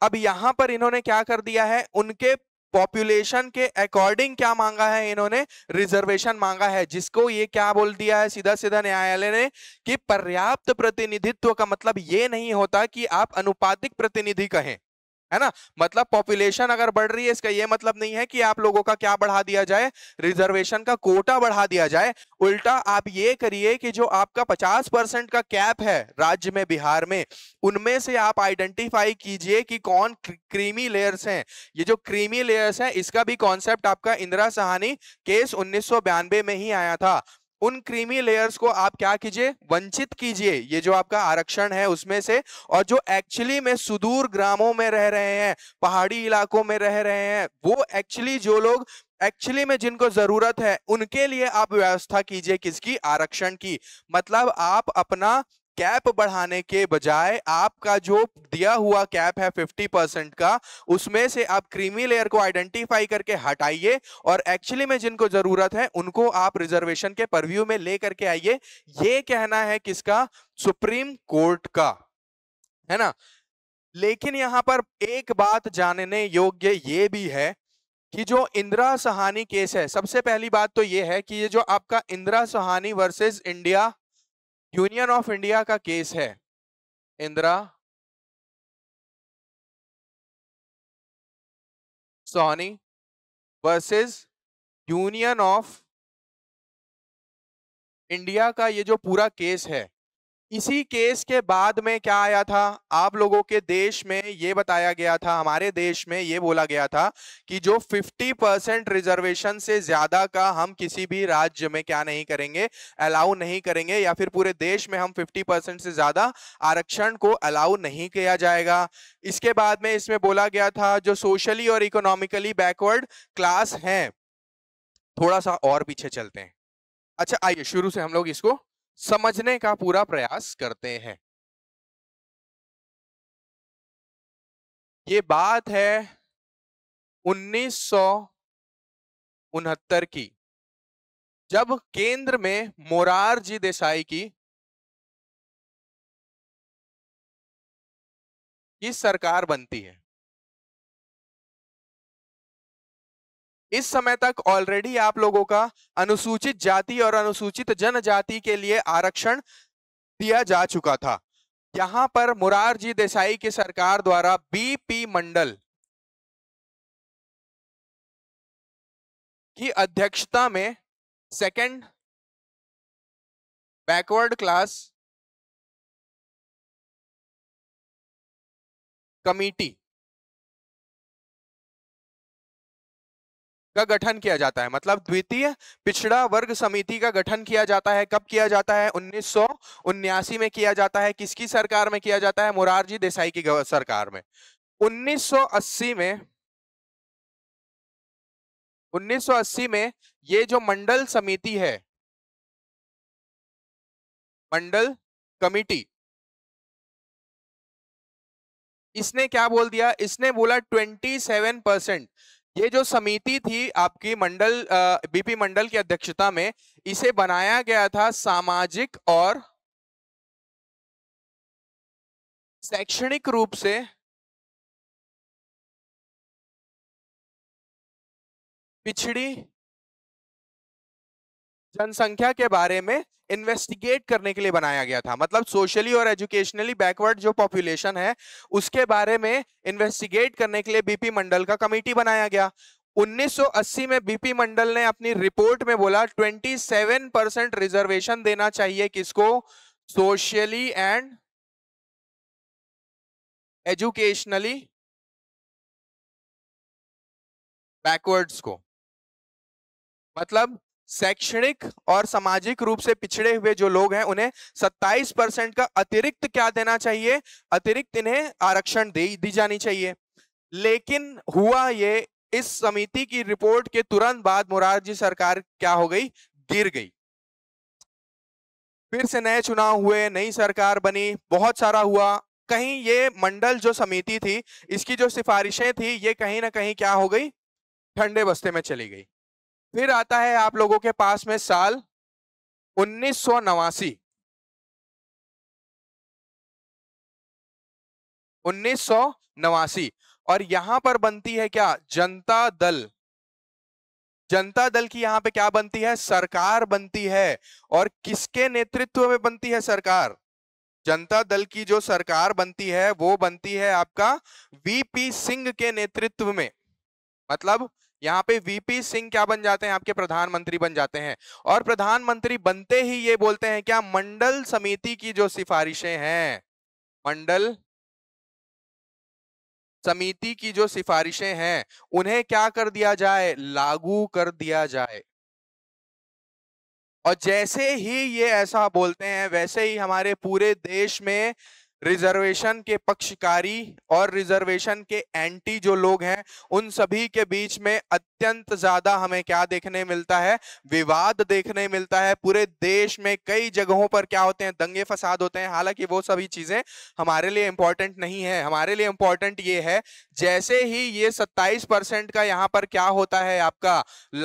अब यहां पर इन्होंने क्या कर दिया है उनके पॉपुलेशन के अकॉर्डिंग क्या मांगा है इन्होंने रिजर्वेशन मांगा है जिसको ये क्या बोल दिया है सीधा सीधा न्यायालय ने कि पर्याप्त प्रतिनिधित्व का मतलब ये नहीं होता कि आप अनुपातिक प्रतिनिधि कहें है ना मतलब पॉपुलेशन अगर बढ़ रही है इसका ये मतलब नहीं है कि आप लोगों का क्या बढ़ा दिया जाए रिजर्वेशन का कोटा बढ़ा दिया जाए उल्टा आप ये करिए कि जो आपका 50 परसेंट का कैप है राज्य में बिहार में उनमें से आप आइडेंटिफाई कीजिए कि कौन क्रीमी लेयर्स हैं ये जो क्रीमी लेयर्स हैं इसका भी कॉन्सेप्ट आपका इंदिरा सहानी केस उन्नीस में ही आया था उन क्रीमी लेयर्स को आप क्या कीजिए वंचित कीजिए ये जो आपका आरक्षण है उसमें से और जो एक्चुअली में सुदूर ग्रामों में रह रहे हैं पहाड़ी इलाकों में रह रहे हैं वो एक्चुअली जो लोग एक्चुअली में जिनको जरूरत है उनके लिए आप व्यवस्था कीजिए किसकी आरक्षण की मतलब आप अपना कैप बढ़ाने के बजाय आपका जो दिया हुआ कैप है 50 परसेंट का उसमें से आप क्रीमी लेयर को आइडेंटिफाई करके हटाइए और एक्चुअली में जिनको जरूरत है उनको आप रिजर्वेशन के परव्यू में लेकर के आइए ये कहना है किसका सुप्रीम कोर्ट का है ना लेकिन यहां पर एक बात जानने योग्य ये भी है कि जो इंदिरा सहानी केस है सबसे पहली बात तो ये है कि ये जो आपका Indira Sahani versus India union of India का केस है Indira Soni versus union of India का ये जो पूरा केस है इसी केस के बाद में क्या आया था आप लोगों के देश में ये बताया गया था हमारे देश में ये बोला गया था कि जो 50 परसेंट रिजर्वेशन से ज्यादा का हम किसी भी राज्य में क्या नहीं करेंगे अलाउ नहीं करेंगे या फिर पूरे देश में हम 50 परसेंट से ज्यादा आरक्षण को अलाउ नहीं किया जाएगा इसके बाद में इसमें बोला गया था जो सोशली और इकोनॉमिकली बैकवर्ड क्लास है थोड़ा सा और पीछे चलते हैं अच्छा आइए शुरू से हम लोग इसको समझने का पूरा प्रयास करते हैं ये बात है उन्नीस उनहत्तर की जब केंद्र में मोरारजी देसाई की की सरकार बनती है इस समय तक ऑलरेडी आप लोगों का अनुसूचित जाति और अनुसूचित जनजाति के लिए आरक्षण दिया जा चुका था यहां पर मुरारजी देसाई की सरकार द्वारा बीपी मंडल की अध्यक्षता में सेकंड बैकवर्ड क्लास कमेटी का गठन किया जाता है मतलब द्वितीय पिछड़ा वर्ग समिति का गठन किया जाता है कब किया जाता है उन्नीस में किया जाता है किसकी सरकार में किया जाता है मुरारजी देसाई की सरकार में 1980 में 1980 में ये जो मंडल समिति है मंडल कमिटी इसने क्या बोल दिया इसने बोला 27 परसेंट ये जो समिति थी आपकी मंडल बीपी मंडल की अध्यक्षता में इसे बनाया गया था सामाजिक और शैक्षणिक रूप से पिछड़ी जनसंख्या के बारे में इन्वेस्टिगेट करने के लिए बनाया गया था मतलब सोशली और एजुकेशनली बैकवर्ड जो पॉपुलेशन है उसके बारे में इन्वेस्टिगेट करने के लिए बीपी मंडल का कमेटी बनाया गया 1980 में बीपी मंडल ने अपनी रिपोर्ट में बोला 27 परसेंट रिजर्वेशन देना चाहिए किसको सोशली एंड एजुकेशनली बैकवर्ड्स को मतलब शैक्षणिक और सामाजिक रूप से पिछड़े हुए जो लोग हैं उन्हें 27 परसेंट का अतिरिक्त क्या देना चाहिए अतिरिक्त इन्हें आरक्षण दी दी जानी चाहिए लेकिन हुआ ये इस समिति की रिपोर्ट के तुरंत बाद मोरारजी सरकार क्या हो गई गिर गई फिर से नए चुनाव हुए नई सरकार बनी बहुत सारा हुआ कहीं ये मंडल जो समिति थी इसकी जो सिफारिशें थी ये कहीं ना कहीं क्या हो गई ठंडे बस्ते में चली गई फिर आता है आप लोगों के पास में साल उन्नीस सौ नवासी उन्नीस सौ नवासी और यहां पर बनती है क्या जनता दल जनता दल की यहाँ पे क्या बनती है सरकार बनती है और किसके नेतृत्व में बनती है सरकार जनता दल की जो सरकार बनती है वो बनती है आपका वीपी सिंह के नेतृत्व में मतलब यहाँ पे वीपी सिंह क्या बन जाते हैं आपके प्रधानमंत्री बन जाते हैं और प्रधानमंत्री बनते ही ये बोलते हैं क्या मंडल समिति की जो सिफारिशें हैं मंडल समिति की जो सिफारिशें हैं उन्हें क्या कर दिया जाए लागू कर दिया जाए और जैसे ही ये ऐसा बोलते हैं वैसे ही हमारे पूरे देश में रिजर्वेशन के पक्षकारी और रिजर्वेशन के एंटी जो लोग हैं उन सभी के बीच में अत्यंत ज्यादा हमें क्या देखने मिलता है विवाद देखने मिलता है पूरे देश में कई जगहों पर क्या होते हैं दंगे फसाद होते हैं हालांकि वो सभी चीजें हमारे लिए इंपॉर्टेंट नहीं है हमारे लिए इंपॉर्टेंट ये है जैसे ही ये सत्ताईस परसेंट का यहाँ पर क्या होता है आपका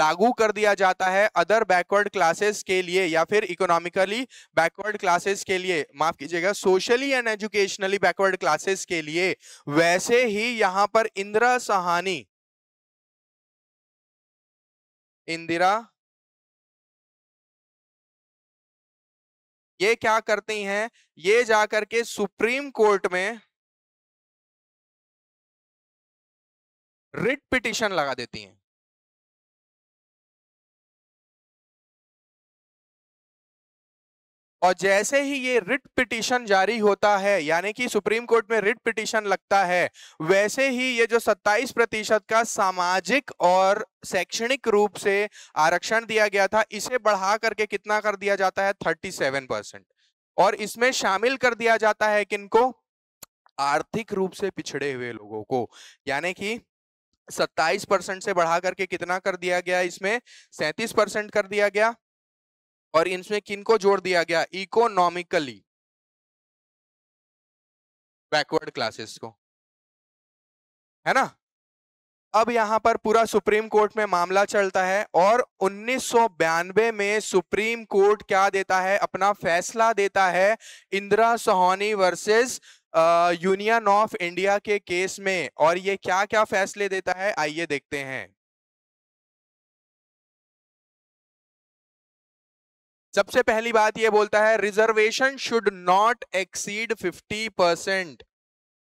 लागू कर दिया जाता है अदर बैकवर्ड क्लासेस के लिए या फिर इकोनॉमिकली बैकवर्ड क्लासेस के लिए माफ कीजिएगा socially and educationally backward classes के लिए वैसे ही यहां पर इंदिरा सहानी इंदिरा ये क्या करती हैं ये जाकर के सुप्रीम कोर्ट में रिट पिटिशन लगा देती हैं और जैसे ही ये रिट पिटीशन जारी होता है यानी कि सुप्रीम कोर्ट में रिट पिटीशन लगता है वैसे ही ये जो 27 प्रतिशत का सामाजिक और शैक्षणिक रूप से आरक्षण दिया गया था इसे बढ़ा करके कितना कर दिया जाता है 37 परसेंट और इसमें शामिल कर दिया जाता है किनको आर्थिक रूप से पिछड़े हुए लोगों को यानी कि सत्ताईस परसेंट से बढ़ा करके कितना कर दिया गया इसमें सैंतीस परसेंट कर दिया गया और इनमें किन को जोड़ दिया गया इकोनॉमिकली बैकवर्ड क्लासेस को है ना अब यहां पर पूरा सुप्रीम कोर्ट में मामला चलता है और उन्नीस में सुप्रीम कोर्ट क्या देता है अपना फैसला देता है Indira Sawhney versus union of India के केस में और ये क्या क्या फैसले देता है आइए देखते हैं सबसे पहली बात यह बोलता है reservation should not exceed 50 percent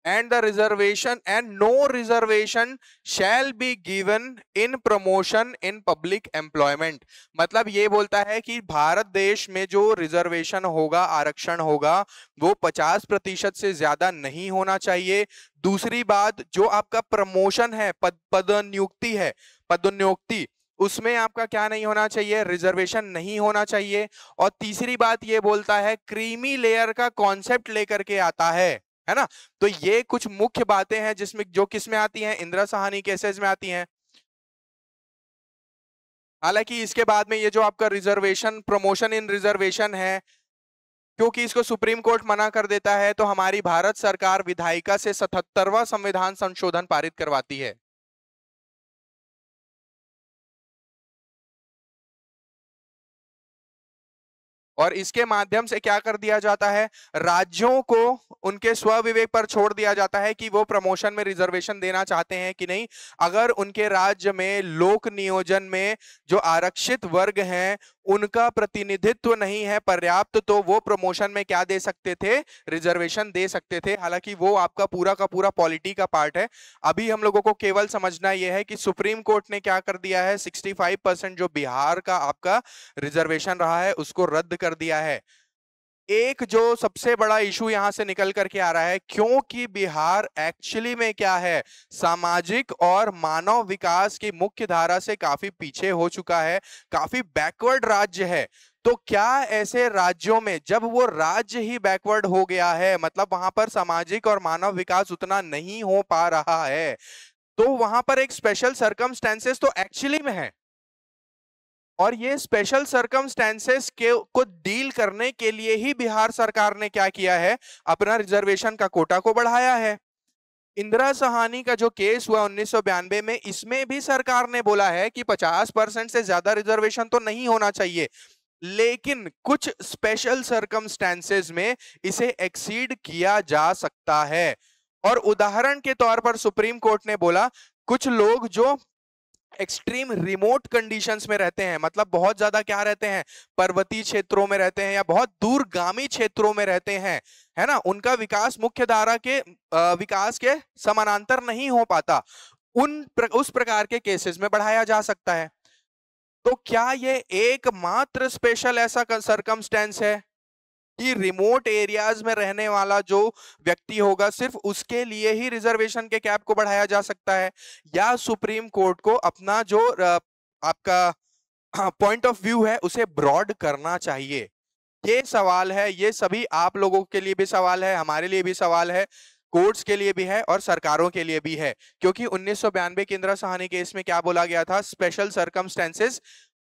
and the reservation and no reservation shall be given in promotion in public employment मतलब ये बोलता है कि भारत देश में जो रिजर्वेशन होगा आरक्षण होगा वो 50 प्रतिशत से ज्यादा नहीं होना चाहिए दूसरी बात जो आपका प्रमोशन है पद पदोन्नियुक्ति है पदोन्नियुक्ति उसमें आपका क्या नहीं होना चाहिए रिजर्वेशन नहीं होना चाहिए और तीसरी बात ये बोलता है क्रीमी लेयर का कॉन्सेप्ट लेकर के आता है है ना तो ये कुछ मुख्य बातें हैं जिसमें जो किसमें आती हैं इंदिरा सहानी केसेस में आती हैं हालांकि इसके बाद में ये जो आपका रिजर्वेशन प्रमोशन इन रिजर्वेशन है क्योंकि इसको सुप्रीम कोर्ट मना कर देता है तो हमारी भारत सरकार विधायिका से सतहत्तरवा संविधान संशोधन पारित करवाती है और इसके माध्यम से क्या कर दिया जाता है राज्यों को उनके स्वविवेक पर छोड़ दिया जाता है कि वो प्रमोशन में रिजर्वेशन देना चाहते हैं कि नहीं अगर उनके राज्य में लोक नियोजन में जो आरक्षित वर्ग हैं उनका प्रतिनिधित्व नहीं है पर्याप्त तो वो प्रमोशन में क्या दे सकते थे रिजर्वेशन दे सकते थे हालांकि वो आपका पूरा का पूरा पॉलिटी का पार्ट है अभी हम लोगों को केवल समझना यह है कि सुप्रीम कोर्ट ने क्या कर दिया है सिक्सटी परसेंट जो बिहार का आपका रिजर्वेशन रहा है उसको रद्द कर दिया है एक जो सबसे बड़ा इशू यहां से निकल करके आ रहा है क्योंकि बिहार एक्चुअली में क्या है सामाजिक और मानव विकास की मुख्य धारा से काफी पीछे हो चुका है काफी बैकवर्ड राज्य है तो क्या ऐसे राज्यों में जब वो राज्य ही बैकवर्ड हो गया है मतलब वहां पर सामाजिक और मानव विकास उतना नहीं हो पा रहा है तो वहां पर एक स्पेशल सर्कमस्टेंसेस तो एक्चुअली में है और ये स्पेशल सर्कमस्टेंसेस के को डील करने के लिए ही बिहार सरकार ने क्या किया है अपना रिजर्वेशन का कोटा को बढ़ाया है इंदिरा सहानी का जो केस हुआ उन्नीस में इसमें भी सरकार ने बोला है कि 50 परसेंट से ज्यादा रिजर्वेशन तो नहीं होना चाहिए लेकिन कुछ स्पेशल सर्कमस्टेंसेस में इसे एक्सीड किया जा सकता है और उदाहरण के तौर पर सुप्रीम कोर्ट ने बोला कुछ लोग जो एक्सट्रीम रिमोट कंडीशंस में रहते हैं मतलब बहुत ज्यादा क्या रहते हैं पर्वतीय क्षेत्रों में रहते हैं या बहुत दूरगामी क्षेत्रों में रहते हैं है ना उनका विकास मुख्य धारा के विकास के समानांतर नहीं हो पाता उन प्र, उस प्रकार के केसेस में बढ़ाया जा सकता है तो क्या ये एकमात्र स्पेशल ऐसा सरकमस्टेंस है कि रिमोट एरियाज में रहने वाला जो व्यक्ति होगा सिर्फ उसके लिए ही रिजर्वेशन के कैप को बढ़ाया जा सकता है या सुप्रीम कोर्ट को अपना जो आपका पॉइंट ऑफ व्यू है उसे ब्रॉड करना चाहिए ये सवाल है ये सभी आप लोगों के लिए भी सवाल है हमारे लिए भी सवाल है कोर्ट्स के लिए भी है और सरकारों के लिए भी है क्योंकि उन्नीस सौ बयानबे के इंदिरा सहानी केस में क्या बोला गया था special circumstances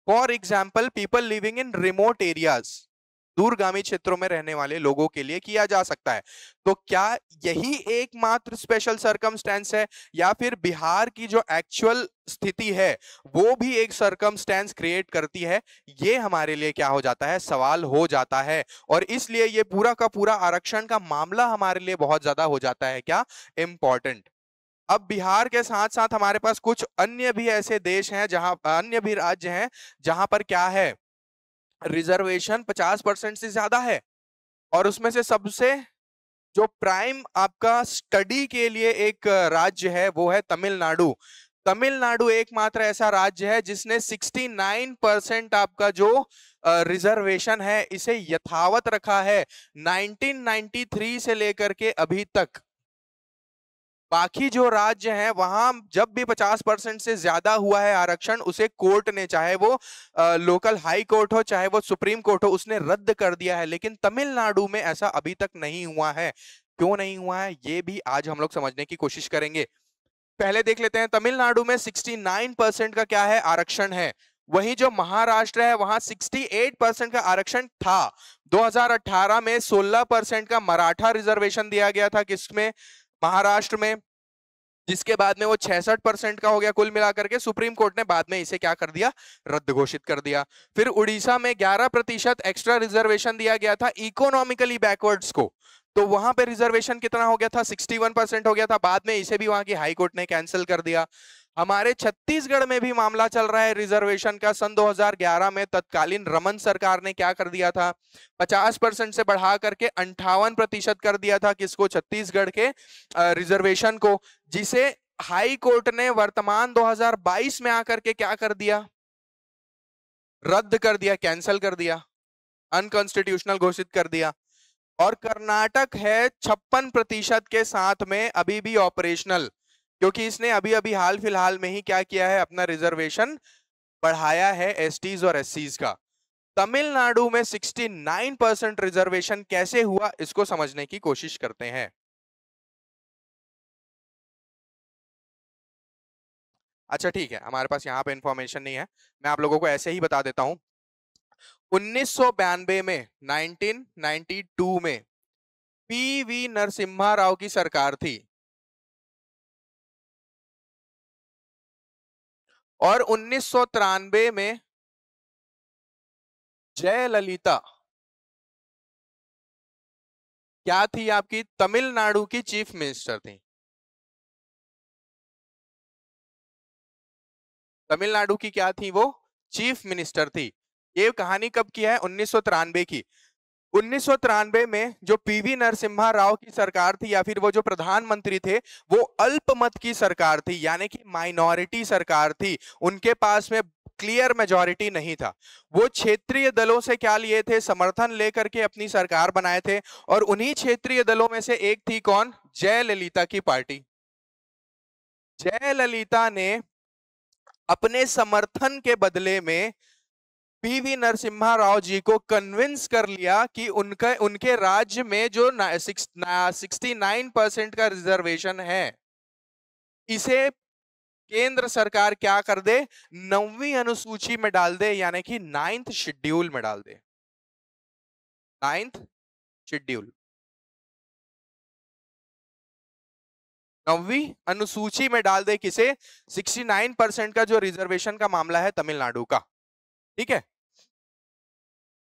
for example people living in remote areas दूरगामी क्षेत्रों में रहने वाले लोगों के लिए किया जा सकता है तो क्या यही एकमात्र स्पेशल सरकम है या फिर बिहार की जो एक्चुअल स्थिति है वो भी एक सरकम क्रिएट करती है ये हमारे लिए क्या हो जाता है सवाल हो जाता है और इसलिए ये पूरा का पूरा आरक्षण का मामला हमारे लिए बहुत ज्यादा हो जाता है क्या इंपॉर्टेंट अब बिहार के साथ साथ हमारे पास कुछ अन्य भी ऐसे देश हैं जहां अन्य भी राज्य हैं जहां पर क्या है रिजर्वेशन पचास परसेंट से ज्यादा है और उसमें से सबसे जो प्राइम आपका स्टडी के लिए एक राज्य है वो है तमिलनाडु तमिलनाडु एकमात्र ऐसा राज्य है जिसने 69 परसेंट आपका जो रिजर्वेशन है इसे यथावत रखा है 1993 से लेकर के अभी तक बाकी जो राज्य हैं वहां जब भी 50 परसेंट से ज्यादा हुआ है आरक्षण उसे कोर्ट ने चाहे वो आ, लोकल हाई कोर्ट हो चाहे वो सुप्रीम कोर्ट हो उसने रद्द कर दिया है लेकिन तमिलनाडु में ऐसा अभी तक नहीं हुआ है क्यों नहीं हुआ है ये भी आज हम लोग समझने की कोशिश करेंगे पहले देख लेते हैं तमिलनाडु में सिक्सटी परसेंट का क्या है आरक्षण है वही जो महाराष्ट्र है वहां 68 परसेंट का आरक्षण था 2018 में 16 परसेंट का मराठा रिजर्वेशन दिया गया था किसमें महाराष्ट्र में जिसके बाद में वो 66 परसेंट का हो गया कुल मिलाकर के सुप्रीम कोर्ट ने बाद में इसे क्या कर दिया रद्द घोषित कर दिया फिर उड़ीसा में 11 प्रतिशत एक्स्ट्रा रिजर्वेशन दिया गया था इकोनॉमिकली बैकवर्ड्स को तो वहां पे रिजर्वेशन कितना हो गया था 61 परसेंट हो गया था बाद में इसे भी वहां की हाई कोर्ट ने कैंसिल कर दिया हमारे छत्तीसगढ़ में भी मामला चल रहा है रिजर्वेशन का सन 2011 में तत्कालीन रमन सरकार ने क्या कर दिया था 50 परसेंट से बढ़ा करके अंठावन प्रतिशत कर दिया था किसको छत्तीसगढ़ के रिजर्वेशन को जिसे हाई कोर्ट ने वर्तमान 2022 में आकर के क्या कर दिया रद्द कर दिया कैंसिल कर दिया अनकॉन्स्टिट्यूशनल घोषित कर दिया और कर्नाटक है छप्पन प्रतिशत के साथ में अभी भी ऑपरेशनल क्योंकि इसने अभी अभी हाल फिलहाल में ही क्या किया है अपना रिजर्वेशन बढ़ाया है एस और एस का तमिलनाडु में 69 परसेंट रिजर्वेशन कैसे हुआ इसको समझने की कोशिश करते हैं अच्छा ठीक है हमारे पास यहाँ पे इंफॉर्मेशन नहीं है मैं आप लोगों को ऐसे ही बता देता हूं उन्नीस में 1992 में पी वी नरसिम्हा राव की सरकार थी और उन्नीस में जय ललिता क्या थी आपकी तमिलनाडु की चीफ मिनिस्टर थी तमिलनाडु की क्या थी वो चीफ मिनिस्टर थी ये कहानी कब की है उन्नीस की उन्नीस में जो पीवी नरसिम्हा राव की सरकार थी या फिर वो जो प्रधानमंत्री थे वो अल्पमत की सरकार थी यानी कि माइनॉरिटी सरकार थी उनके पास में क्लियर मेजोरिटी नहीं था वो क्षेत्रीय दलों से क्या लिए थे समर्थन लेकर के अपनी सरकार बनाए थे और उन्हीं क्षेत्रीय दलों में से एक थी कौन जयललिता की पार्टी जयललिता ने अपने समर्थन के बदले में पीवी नरसिम्हा राव जी को कन्विंस कर लिया कि उनका उनके राज्य में जो सिक्सटी नाइन परसेंट का रिजर्वेशन है इसे केंद्र सरकार क्या कर दे नौवीं अनुसूची में डाल दे यानी कि नाइन्थ शेड्यूल में डाल दे नाइन्थ शेड्यूल नौवीं अनुसूची में डाल दे किसे 69 परसेंट का जो रिजर्वेशन का मामला है तमिलनाडु का ठीक है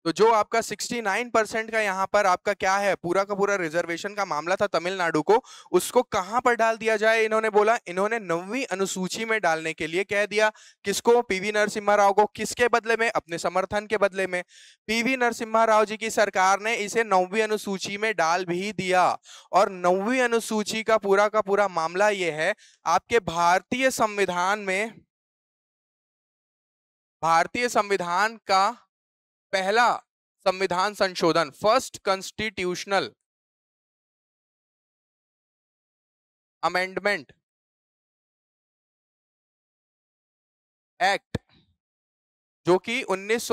तो जो आपका 69 परसेंट का यहाँ पर आपका क्या है पूरा का पूरा रिजर्वेशन का मामला था तमिलनाडु को उसको कहां पर डाल दिया जाए इन्होंने बोला इन्होंने नवी अनुसूची में डालने के लिए कह दिया किसको पीवी नरसिम्हा राव को किसके बदले में अपने समर्थन के बदले में पीवी नरसिम्हा राव जी की सरकार ने इसे नौवीं अनुसूची में डाल भी दिया और नौवीं अनुसूची का पूरा का पूरा मामला ये है आपके भारतीय संविधान में भारतीय संविधान का पहला संविधान संशोधन फर्स्ट कॉन्स्टिट्यूशनल अमेंडमेंट एक्ट जो कि उन्नीस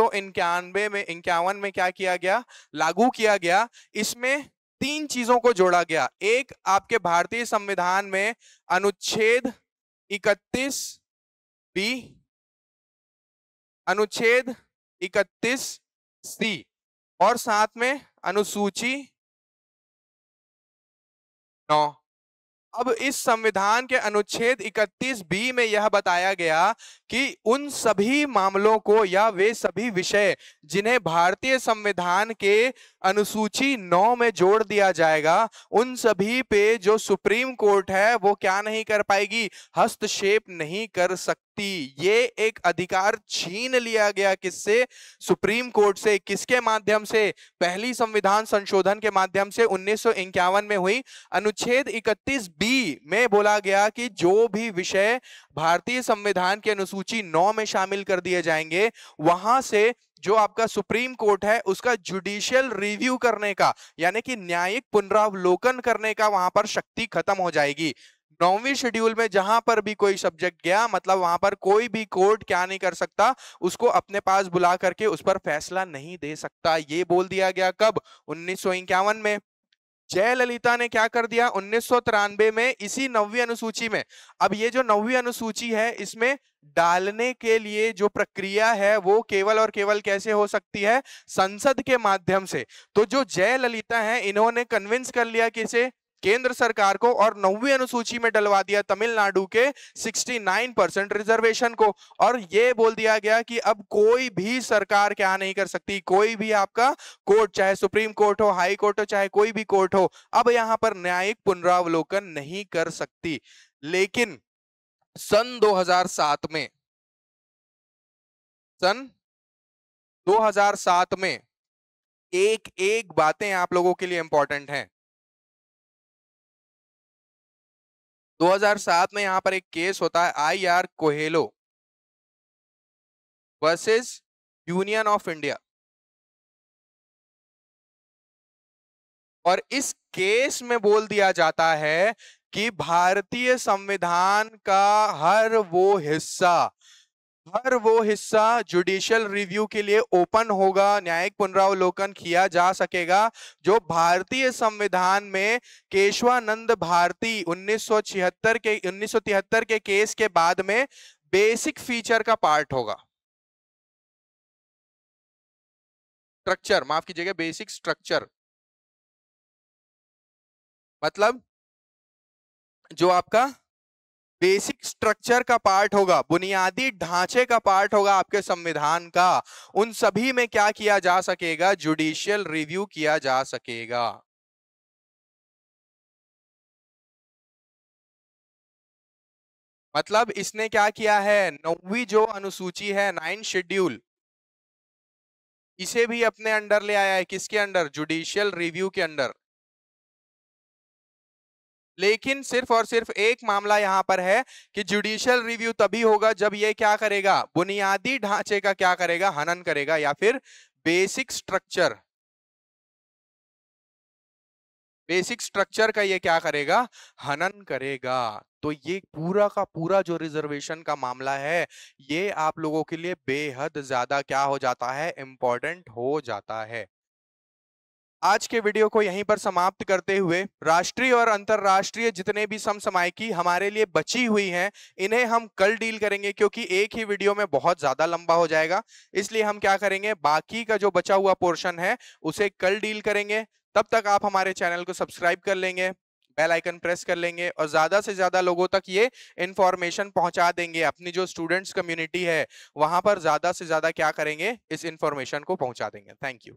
में इक्यावन में क्या किया गया लागू किया गया इसमें तीन चीजों को जोड़ा गया एक आपके भारतीय संविधान में अनुच्छेद 31 बी अनुच्छेद 31 सी और साथ में अनुसूची नौ अब इस संविधान के अनुच्छेद 31 बी में यह बताया गया कि उन सभी मामलों को या वे सभी विषय जिन्हें भारतीय संविधान के अनुसूची नौ में जोड़ दिया जाएगा उन सभी पे जो सुप्रीम कोर्ट है वो क्या नहीं कर पाएगी हस्तक्षेप नहीं कर सकती ये एक अधिकार छीन लिया गया किससे सुप्रीम कोर्ट से किसके माध्यम से पहली संविधान संशोधन के माध्यम से उन्नीस में हुई अनुच्छेद 31 बी में बोला गया कि जो भी विषय भारतीय संविधान के अनुसूची नौ में शामिल कर दिए जाएंगे वहां से जो आपका सुप्रीम कोर्ट है उसका जुडिशियल रिव्यू करने का यानी कि न्यायिक पुनरावलोकन करने का वहां पर शक्ति खत्म हो जाएगी नौवीं शेड्यूल में जहां पर भी कोई सब्जेक्ट गया मतलब वहां पर कोई भी कोर्ट क्या नहीं कर सकता उसको अपने पास बुला करके उस पर फैसला नहीं दे सकता ये बोल दिया गया कब उन्नीस में जयललिता ने क्या कर दिया उन्नीस में इसी नवी अनुसूची में अब ये जो नवी अनुसूची है इसमें डालने के लिए जो प्रक्रिया है वो केवल और केवल कैसे हो सकती है संसद के माध्यम से तो जो ललिता है इन्होंने कन्विंस कर लिया कि इसे केंद्र सरकार को और नौवीं अनुसूची में डलवा दिया तमिलनाडु के 69 परसेंट रिजर्वेशन को और ये बोल दिया गया कि अब कोई भी सरकार क्या नहीं कर सकती कोई भी आपका कोर्ट चाहे सुप्रीम कोर्ट हो हाई कोर्ट हो चाहे कोई भी कोर्ट हो अब यहां पर न्यायिक पुनरावलोकन नहीं कर सकती लेकिन सन 2007 में सन 2007 में एक एक बातें आप लोगों के लिए इंपॉर्टेंट हैं 2007 में यहां पर एक केस होता है I R Coelho versus union of India और इस केस में बोल दिया जाता है कि भारतीय संविधान का हर वो हिस्सा हर वो हिस्सा जुडिशियल रिव्यू के लिए ओपन होगा न्यायिक पुनरावलोकन किया जा सकेगा जो भारतीय संविधान में केशवानंद भारती 1976 के 1973 के केस के बाद में बेसिक फीचर का पार्ट होगा स्ट्रक्चर माफ कीजिएगा बेसिक स्ट्रक्चर मतलब जो आपका बेसिक स्ट्रक्चर का पार्ट होगा बुनियादी ढांचे का पार्ट होगा आपके संविधान का उन सभी में क्या किया जा सकेगा जुडिशियल रिव्यू किया जा सकेगा मतलब इसने क्या किया है नौवीं जो अनुसूची है नाइन शेड्यूल इसे भी अपने अंडर ले आया है किसके अंडर जुडिशियल रिव्यू के अंडर लेकिन सिर्फ और सिर्फ एक मामला यहां पर है कि जुडिशियल रिव्यू तभी होगा जब ये क्या करेगा बुनियादी ढांचे का क्या करेगा हनन करेगा या फिर बेसिक स्ट्रक्चर बेसिक स्ट्रक्चर का ये क्या करेगा हनन करेगा तो ये पूरा का पूरा जो रिजर्वेशन का मामला है ये आप लोगों के लिए बेहद ज्यादा क्या हो जाता है इंपॉर्टेंट हो जाता है आज के वीडियो को यहीं पर समाप्त करते हुए राष्ट्रीय और अंतर्राष्ट्रीय जितने भी समसमायकी हमारे लिए बची हुई हैं इन्हें हम कल डील करेंगे क्योंकि एक ही वीडियो में बहुत ज्यादा लंबा हो जाएगा इसलिए हम क्या करेंगे बाकी का जो बचा हुआ पोर्शन है उसे कल डील करेंगे तब तक आप हमारे चैनल को सब्सक्राइब कर लेंगे बेल आइकन प्रेस कर लेंगे और ज़्यादा से ज़्यादा लोगों तक ये इन्फॉर्मेशन पहुंचा देंगे अपनी जो स्टूडेंट्स कम्युनिटी है वहां पर ज़्यादा से ज़्यादा क्या करेंगे इस इन्फॉर्मेशन को पहुंचा देंगे थैंक यू